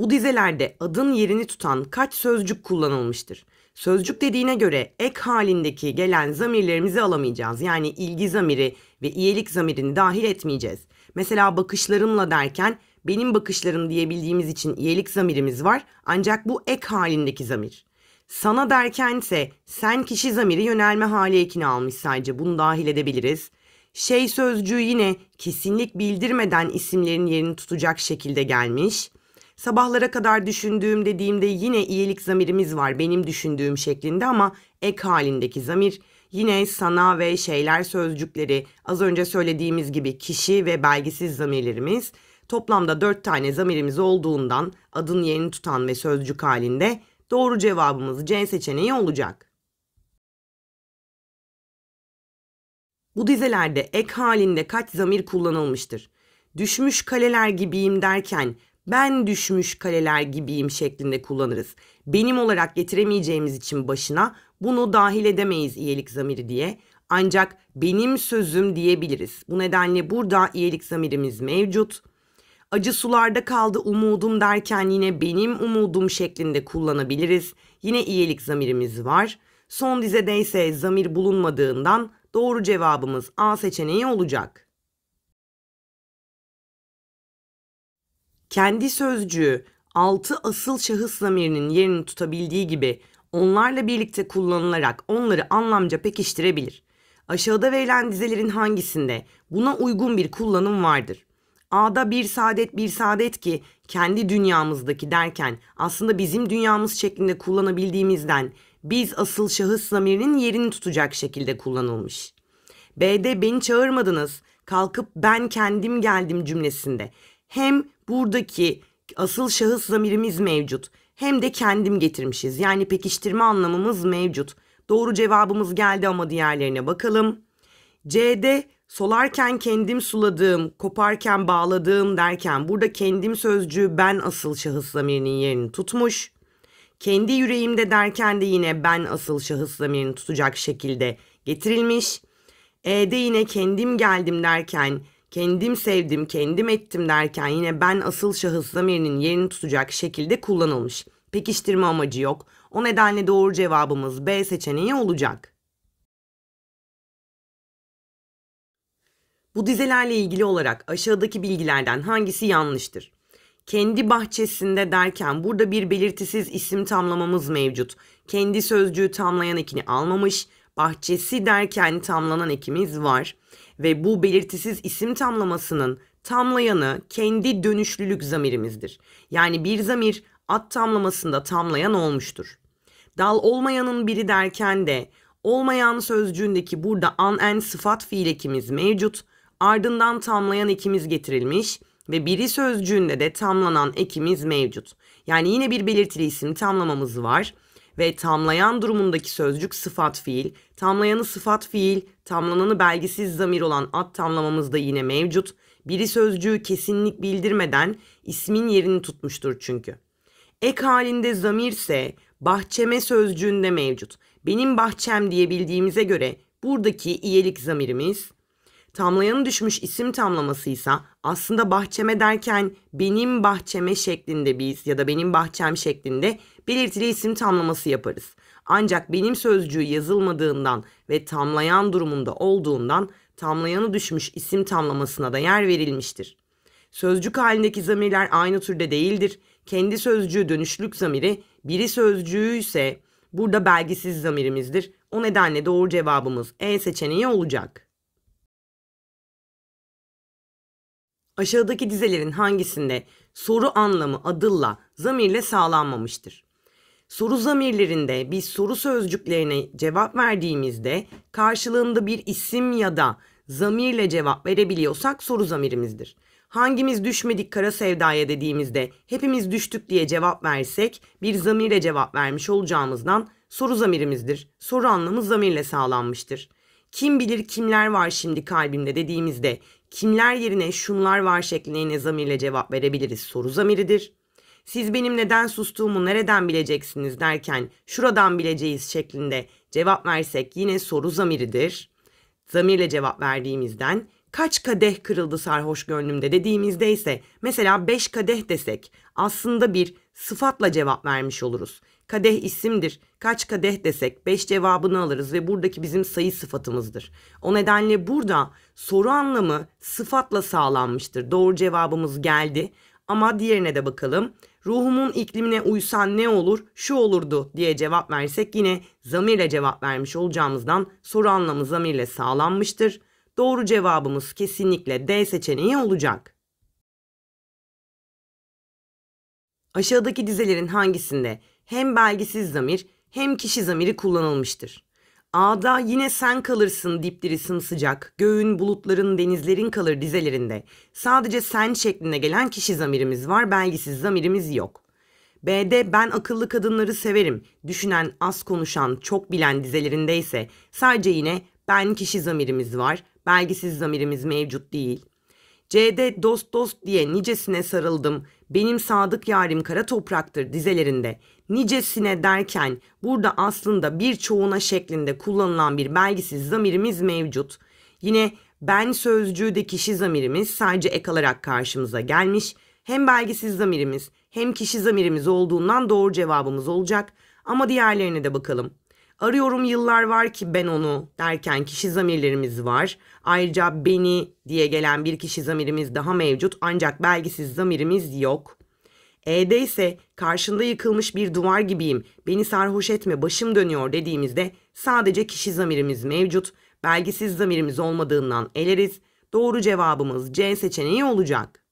Bu dizelerde adın yerini tutan kaç sözcük kullanılmıştır? Sözcük dediğine göre ek halindeki gelen zamirlerimizi alamayacağız. Yani ilgi zamiri ve iyilik zamirini dahil etmeyeceğiz. Mesela bakışlarımla derken benim bakışlarım diyebildiğimiz için iyilik zamirimiz var ancak bu ek halindeki zamir. Sana derkense sen kişi zamiri yönelme hali ekini almış sadece bunu dahil edebiliriz. Şey sözcüğü yine kesinlik bildirmeden isimlerin yerini tutacak şekilde gelmiş. Sabahlara kadar düşündüğüm dediğimde yine iyilik zamirimiz var benim düşündüğüm şeklinde ama ek halindeki zamir yine sana ve şeyler sözcükleri az önce söylediğimiz gibi kişi ve belgesiz zamirlerimiz toplamda 4 tane zamirimiz olduğundan adın yerini tutan ve sözcük halinde doğru cevabımız C seçeneği olacak. Bu dizelerde ek halinde kaç zamir kullanılmıştır? Düşmüş kaleler gibiyim derken ben düşmüş kaleler gibiyim şeklinde kullanırız. Benim olarak getiremeyeceğimiz için başına bunu dahil edemeyiz iyilik zamiri diye. Ancak benim sözüm diyebiliriz. Bu nedenle burada iyilik zamirimiz mevcut. Acı sularda kaldı umudum derken yine benim umudum şeklinde kullanabiliriz. Yine iyilik zamirimiz var. Son dizede ise zamir bulunmadığından doğru cevabımız A seçeneği olacak. kendi sözcüğü altı asıl şahıs zamirinin yerini tutabildiği gibi onlarla birlikte kullanılarak onları anlamca pekiştirebilir. Aşağıda verilen dizelerin hangisinde buna uygun bir kullanım vardır? A'da bir saadet bir saadet ki kendi dünyamızdaki derken aslında bizim dünyamız şeklinde kullanabildiğimizden biz asıl şahıs zamirinin yerini tutacak şekilde kullanılmış. B'de beni çağırmadınız kalkıp ben kendim geldim cümlesinde hem buradaki asıl şahıs zamirimiz mevcut. Hem de kendim getirmişiz. Yani pekiştirme anlamımız mevcut. Doğru cevabımız geldi ama diğerlerine bakalım. C'de solarken kendim suladığım, koparken bağladığım derken burada kendim sözcüğü ben asıl şahıs zamirinin yerini tutmuş. Kendi yüreğimde derken de yine ben asıl şahıs zamirini tutacak şekilde getirilmiş. E'de yine kendim geldim derken kendim sevdim, kendim ettim derken yine ben asıl şahıs zamirinin yerini tutacak şekilde kullanılmış. Pekiştirme amacı yok. O nedenle doğru cevabımız B seçeneği olacak. Bu dizelerle ilgili olarak aşağıdaki bilgilerden hangisi yanlıştır? Kendi bahçesinde derken burada bir belirtisiz isim tamlamamız mevcut. Kendi sözcüğü tamlayan ikini almamış, bahçesi derken tamlanan ekimiz var ve bu belirtisiz isim tamlamasının tamlayanı kendi dönüşlülük zamirimizdir. Yani bir zamir at tamlamasında tamlayan olmuştur. Dal olmayanın biri derken de olmayan sözcüğündeki burada an en sıfat fiil ekimiz mevcut. Ardından tamlayan ekimiz getirilmiş ve biri sözcüğünde de tamlanan ekimiz mevcut. Yani yine bir belirtili isim tamlamamız var ve tamlayan durumundaki sözcük sıfat fiil, tamlayanı sıfat fiil, tamlananı belgisiz zamir olan ad tamlamamızda yine mevcut. Biri sözcüğü kesinlik bildirmeden ismin yerini tutmuştur çünkü. Ek halinde zamirse bahçeme sözcüğünde mevcut. Benim bahçem diye bildiğimize göre buradaki iyelik zamirimiz Tamlayanın düşmüş isim tamlamasıysa aslında bahçeme derken benim bahçeme şeklinde biz ya da benim bahçem şeklinde belirtili isim tamlaması yaparız. Ancak benim sözcüğü yazılmadığından ve tamlayan durumunda olduğundan tamlayanı düşmüş isim tamlamasına da yer verilmiştir. Sözcük halindeki zamirler aynı türde değildir. Kendi sözcüğü dönüşlük zamiri, biri sözcüğü ise burada belgisiz zamirimizdir. O nedenle doğru cevabımız E seçeneği olacak. Aşağıdaki dizelerin hangisinde soru anlamı adılla, zamirle sağlanmamıştır? Soru zamirlerinde biz soru sözcüklerine cevap verdiğimizde karşılığında bir isim ya da zamirle cevap verebiliyorsak soru zamirimizdir. Hangimiz düşmedik kara sevdaya dediğimizde hepimiz düştük diye cevap versek bir zamirle cevap vermiş olacağımızdan soru zamirimizdir. Soru anlamı zamirle sağlanmıştır. Kim bilir kimler var şimdi kalbimde dediğimizde kimler yerine şunlar var şeklinde ne zamirle cevap verebiliriz soru zamiridir. Siz benim neden sustuğumu nereden bileceksiniz derken şuradan bileceğiz şeklinde cevap versek yine soru zamiridir. Zamirle cevap verdiğimizden kaç kadeh kırıldı sarhoş gönlümde dediğimizde ise mesela 5 kadeh desek aslında bir sıfatla cevap vermiş oluruz. Kadeh isimdir. Kaç kadeh desek 5 cevabını alırız ve buradaki bizim sayı sıfatımızdır. O nedenle burada soru anlamı sıfatla sağlanmıştır. Doğru cevabımız geldi. Ama diğerine de bakalım. Ruhumun iklimine uysan ne olur? Şu olurdu diye cevap versek yine zamirle cevap vermiş olacağımızdan soru anlamı zamirle sağlanmıştır. Doğru cevabımız kesinlikle D seçeneği olacak. Aşağıdaki dizelerin hangisinde hem belgesiz zamir hem kişi zamiri kullanılmıştır. A'da yine sen kalırsın dipdiri sımsıcak, göğün, bulutların, denizlerin kalır dizelerinde sadece sen şeklinde gelen kişi zamirimiz var, belgesiz zamirimiz yok. B'de ben akıllı kadınları severim, düşünen, az konuşan, çok bilen dizelerinde ise sadece yine ben kişi zamirimiz var, belgesiz zamirimiz mevcut değil. C'de dost dost diye nicesine sarıldım, benim sadık yarim kara topraktır dizelerinde nicesine derken burada aslında birçoğuna şeklinde kullanılan bir belgisiz zamirimiz mevcut. Yine ben sözcüğü de kişi zamirimiz sadece ek alarak karşımıza gelmiş. Hem belgisiz zamirimiz hem kişi zamirimiz olduğundan doğru cevabımız olacak. Ama diğerlerine de bakalım. Arıyorum yıllar var ki ben onu derken kişi zamirlerimiz var. Ayrıca beni diye gelen bir kişi zamirimiz daha mevcut ancak belgesiz zamirimiz yok. E'de ise karşında yıkılmış bir duvar gibiyim, beni sarhoş etme başım dönüyor dediğimizde sadece kişi zamirimiz mevcut, Belgesiz zamirimiz olmadığından eleriz. Doğru cevabımız C seçeneği olacak.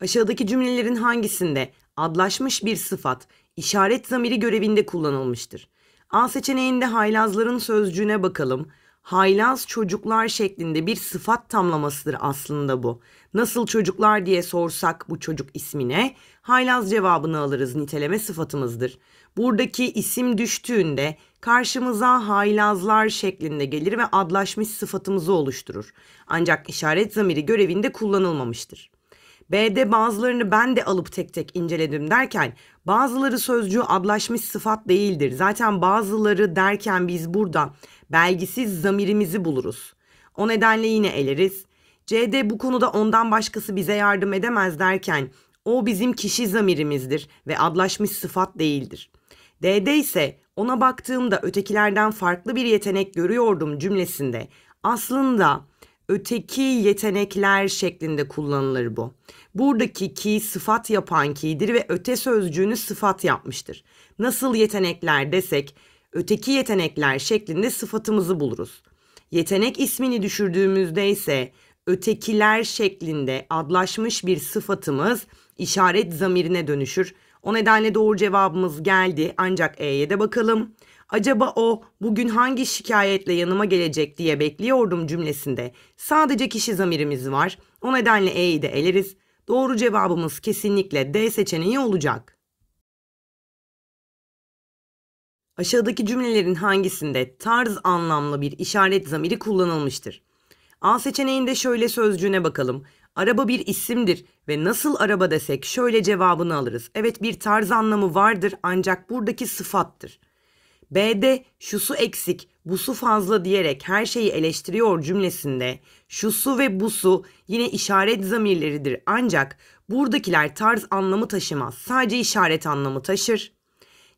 Aşağıdaki cümlelerin hangisinde adlaşmış bir sıfat işaret zamiri görevinde kullanılmıştır. A seçeneğinde haylazların sözcüğüne bakalım. Haylaz çocuklar şeklinde bir sıfat tamlamasıdır aslında bu. Nasıl çocuklar diye sorsak bu çocuk ismine haylaz cevabını alırız niteleme sıfatımızdır. Buradaki isim düştüğünde karşımıza haylazlar şeklinde gelir ve adlaşmış sıfatımızı oluşturur. Ancak işaret zamiri görevinde kullanılmamıştır. B'de bazılarını ben de alıp tek tek inceledim derken bazıları sözcüğü adlaşmış sıfat değildir. Zaten bazıları derken biz burada belgisiz zamirimizi buluruz. O nedenle yine eleriz. C'de bu konuda ondan başkası bize yardım edemez derken o bizim kişi zamirimizdir ve adlaşmış sıfat değildir. D'de ise ona baktığımda ötekilerden farklı bir yetenek görüyordum cümlesinde aslında öteki yetenekler şeklinde kullanılır bu. Buradaki ki sıfat yapan ki'dir ve öte sözcüğünü sıfat yapmıştır. Nasıl yetenekler desek öteki yetenekler şeklinde sıfatımızı buluruz. Yetenek ismini düşürdüğümüzde ise ötekiler şeklinde adlaşmış bir sıfatımız işaret zamirine dönüşür. O nedenle doğru cevabımız geldi ancak E'ye de bakalım acaba o bugün hangi şikayetle yanıma gelecek diye bekliyordum cümlesinde sadece kişi zamirimiz var. O nedenle E'yi de eleriz. Doğru cevabımız kesinlikle D seçeneği olacak. Aşağıdaki cümlelerin hangisinde tarz anlamlı bir işaret zamiri kullanılmıştır? A seçeneğinde şöyle sözcüğüne bakalım. Araba bir isimdir ve nasıl araba desek şöyle cevabını alırız. Evet bir tarz anlamı vardır ancak buradaki sıfattır. B'de şu su eksik, bu su fazla diyerek her şeyi eleştiriyor cümlesinde şu su ve bu su yine işaret zamirleridir ancak buradakiler tarz anlamı taşımaz. Sadece işaret anlamı taşır.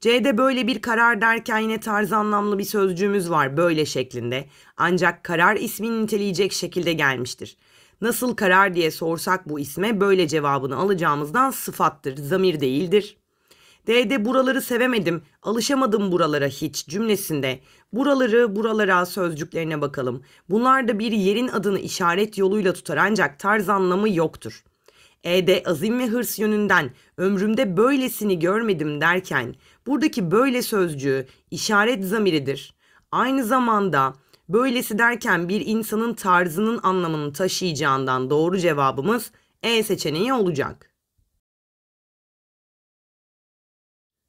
C'de böyle bir karar derken yine tarz anlamlı bir sözcüğümüz var böyle şeklinde. Ancak karar ismini niteleyecek şekilde gelmiştir. Nasıl karar diye sorsak bu isme böyle cevabını alacağımızdan sıfattır, zamir değildir. D'de buraları sevemedim, alışamadım buralara hiç cümlesinde buraları buralara sözcüklerine bakalım. Bunlar da bir yerin adını işaret yoluyla tutar ancak tarz anlamı yoktur. E'de azim ve hırs yönünden ömrümde böylesini görmedim derken buradaki böyle sözcüğü işaret zamiridir. Aynı zamanda böylesi derken bir insanın tarzının anlamını taşıyacağından doğru cevabımız E seçeneği olacak.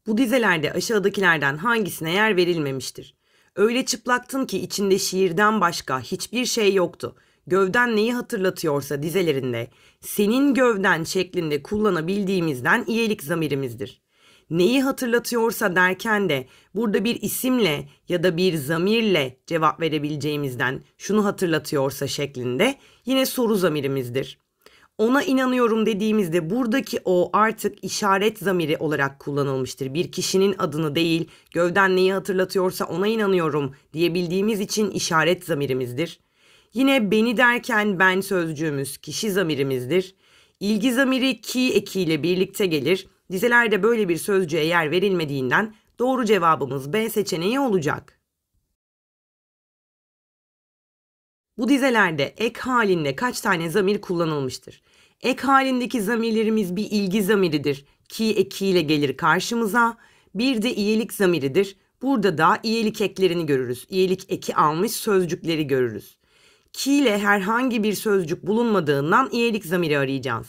Bu dizelerde aşağıdakilerden hangisine yer verilmemiştir? Öyle çıplaktın ki içinde şiirden başka hiçbir şey yoktu. Gövden neyi hatırlatıyorsa dizelerinde senin gövden şeklinde kullanabildiğimizden iyilik zamirimizdir. Neyi hatırlatıyorsa derken de burada bir isimle ya da bir zamirle cevap verebileceğimizden şunu hatırlatıyorsa şeklinde yine soru zamirimizdir.'' ona inanıyorum dediğimizde buradaki o artık işaret zamiri olarak kullanılmıştır. Bir kişinin adını değil, gövden neyi hatırlatıyorsa ona inanıyorum diyebildiğimiz için işaret zamirimizdir. Yine beni derken ben sözcüğümüz kişi zamirimizdir. İlgi zamiri ki ekiyle birlikte gelir. Dizelerde böyle bir sözcüğe yer verilmediğinden doğru cevabımız B seçeneği olacak. Bu dizelerde ek halinde kaç tane zamir kullanılmıştır? Ek halindeki zamirlerimiz bir ilgi zamiridir ki ekiyle gelir karşımıza. Bir de iyilik zamiridir. Burada da iyilik eklerini görürüz. İyilik eki almış sözcükleri görürüz. Ki ile herhangi bir sözcük bulunmadığından iyilik zamiri arayacağız.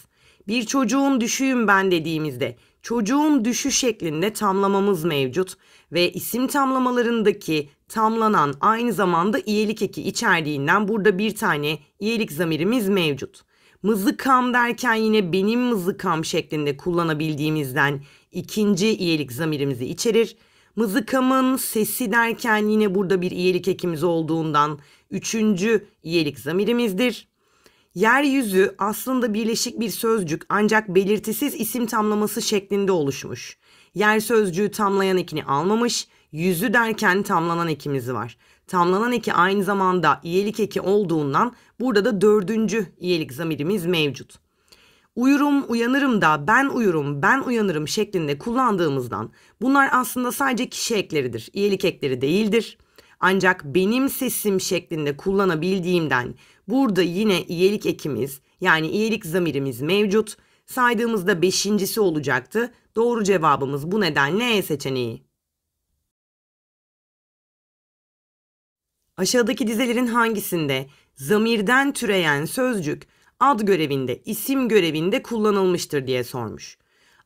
Bir çocuğun düşüğüm ben dediğimizde çocuğun düşü şeklinde tamlamamız mevcut ve isim tamlamalarındaki tamlanan aynı zamanda iyelik eki içerdiğinden burada bir tane iyelik zamirimiz mevcut. Mızıkam derken yine benim mızıkam şeklinde kullanabildiğimizden ikinci iyelik zamirimizi içerir. Mızıkamın sesi derken yine burada bir iyelik ekimiz olduğundan üçüncü iyelik zamirimizdir. Yeryüzü aslında birleşik bir sözcük ancak belirtisiz isim tamlaması şeklinde oluşmuş. Yer sözcüğü tamlayan ekini almamış, Yüzü derken tamlanan ekimiz var. Tamlanan eki aynı zamanda iyelik eki olduğundan burada da dördüncü iyelik zamirimiz mevcut. Uyurum, uyanırım da ben uyurum, ben uyanırım şeklinde kullandığımızdan bunlar aslında sadece kişi ekleridir. İyelik ekleri değildir. Ancak benim sesim şeklinde kullanabildiğimden burada yine iyelik ekimiz yani iyelik zamirimiz mevcut. Saydığımızda beşincisi olacaktı. Doğru cevabımız bu nedenle E seçeneği. Aşağıdaki dizelerin hangisinde zamirden türeyen sözcük ad görevinde, isim görevinde kullanılmıştır diye sormuş.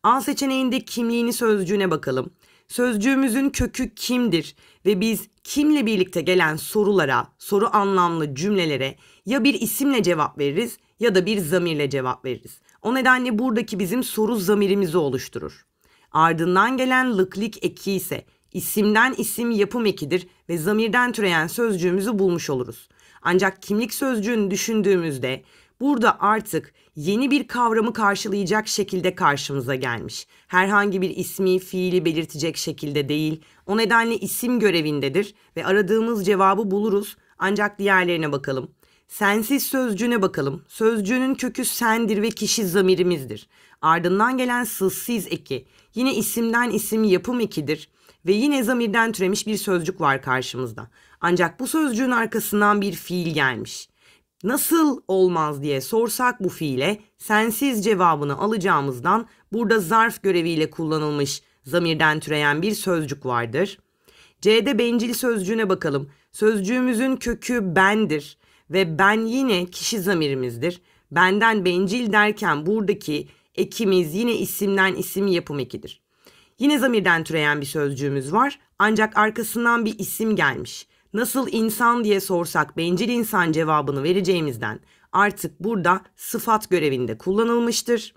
A seçeneğinde kimliğini sözcüğüne bakalım. Sözcüğümüzün kökü kimdir ve biz kimle birlikte gelen sorulara, soru anlamlı cümlelere ya bir isimle cevap veririz ya da bir zamirle cevap veririz. O nedenle buradaki bizim soru zamirimizi oluşturur. Ardından gelen lıklik eki ise İsimden isim yapım ekidir ve zamirden türeyen sözcüğümüzü bulmuş oluruz. Ancak kimlik sözcüğünü düşündüğümüzde burada artık yeni bir kavramı karşılayacak şekilde karşımıza gelmiş. Herhangi bir ismi, fiili belirtecek şekilde değil. O nedenle isim görevindedir ve aradığımız cevabı buluruz. Ancak diğerlerine bakalım. Sensiz sözcüğüne bakalım. Sözcüğünün kökü sendir ve kişi zamirimizdir. Ardından gelen sızsiz eki. Yine isimden isim yapım ekidir ve yine zamirden türemiş bir sözcük var karşımızda. Ancak bu sözcüğün arkasından bir fiil gelmiş. Nasıl olmaz diye sorsak bu fiile sensiz cevabını alacağımızdan burada zarf göreviyle kullanılmış zamirden türeyen bir sözcük vardır. C'de bencil sözcüğüne bakalım. Sözcüğümüzün kökü bendir ve ben yine kişi zamirimizdir. Benden bencil derken buradaki ekimiz yine isimden isim yapım ekidir. Yine zamirden türeyen bir sözcüğümüz var ancak arkasından bir isim gelmiş. Nasıl insan diye sorsak bencil insan cevabını vereceğimizden artık burada sıfat görevinde kullanılmıştır.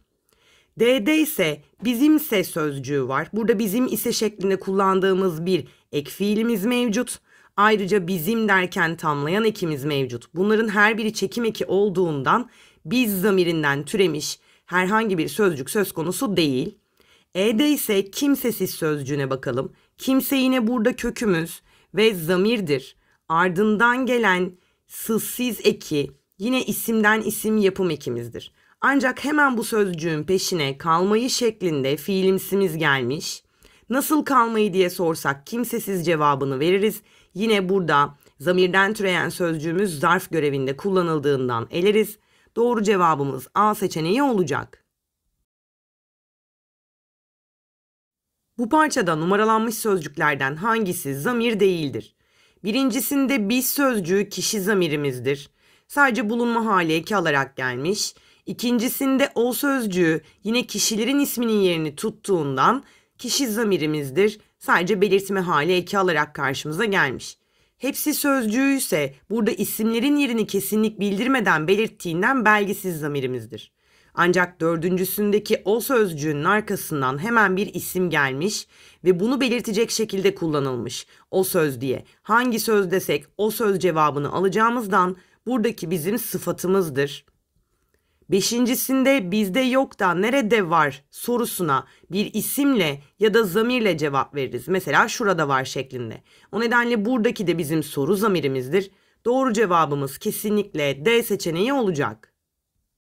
D'de ise bizimse sözcüğü var. Burada bizim ise şeklinde kullandığımız bir ek fiilimiz mevcut. Ayrıca bizim derken tamlayan ekimiz mevcut. Bunların her biri çekim eki olduğundan biz zamirinden türemiş herhangi bir sözcük söz konusu değil. E'de ise kimsesiz sözcüğüne bakalım. Kimse yine burada kökümüz ve zamirdir. Ardından gelen sızsiz eki yine isimden isim yapım ekimizdir. Ancak hemen bu sözcüğün peşine kalmayı şeklinde fiilimsimiz gelmiş. Nasıl kalmayı diye sorsak kimsesiz cevabını veririz. Yine burada zamirden türeyen sözcüğümüz zarf görevinde kullanıldığından eleriz. Doğru cevabımız A seçeneği olacak. Bu parçada numaralanmış sözcüklerden hangisi zamir değildir? Birincisinde biz sözcüğü kişi zamirimizdir. Sadece bulunma hali eki alarak gelmiş. İkincisinde o sözcüğü yine kişilerin isminin yerini tuttuğundan kişi zamirimizdir. Sadece belirtme hali eki alarak karşımıza gelmiş. Hepsi sözcüğü ise burada isimlerin yerini kesinlik bildirmeden belirttiğinden belgisiz zamirimizdir. Ancak dördüncüsündeki o sözcüğünün arkasından hemen bir isim gelmiş ve bunu belirtecek şekilde kullanılmış. O söz diye. Hangi söz desek o söz cevabını alacağımızdan buradaki bizim sıfatımızdır. Beşincisinde bizde yok da nerede var sorusuna bir isimle ya da zamirle cevap veririz. Mesela şurada var şeklinde. O nedenle buradaki de bizim soru zamirimizdir. Doğru cevabımız kesinlikle D seçeneği olacak.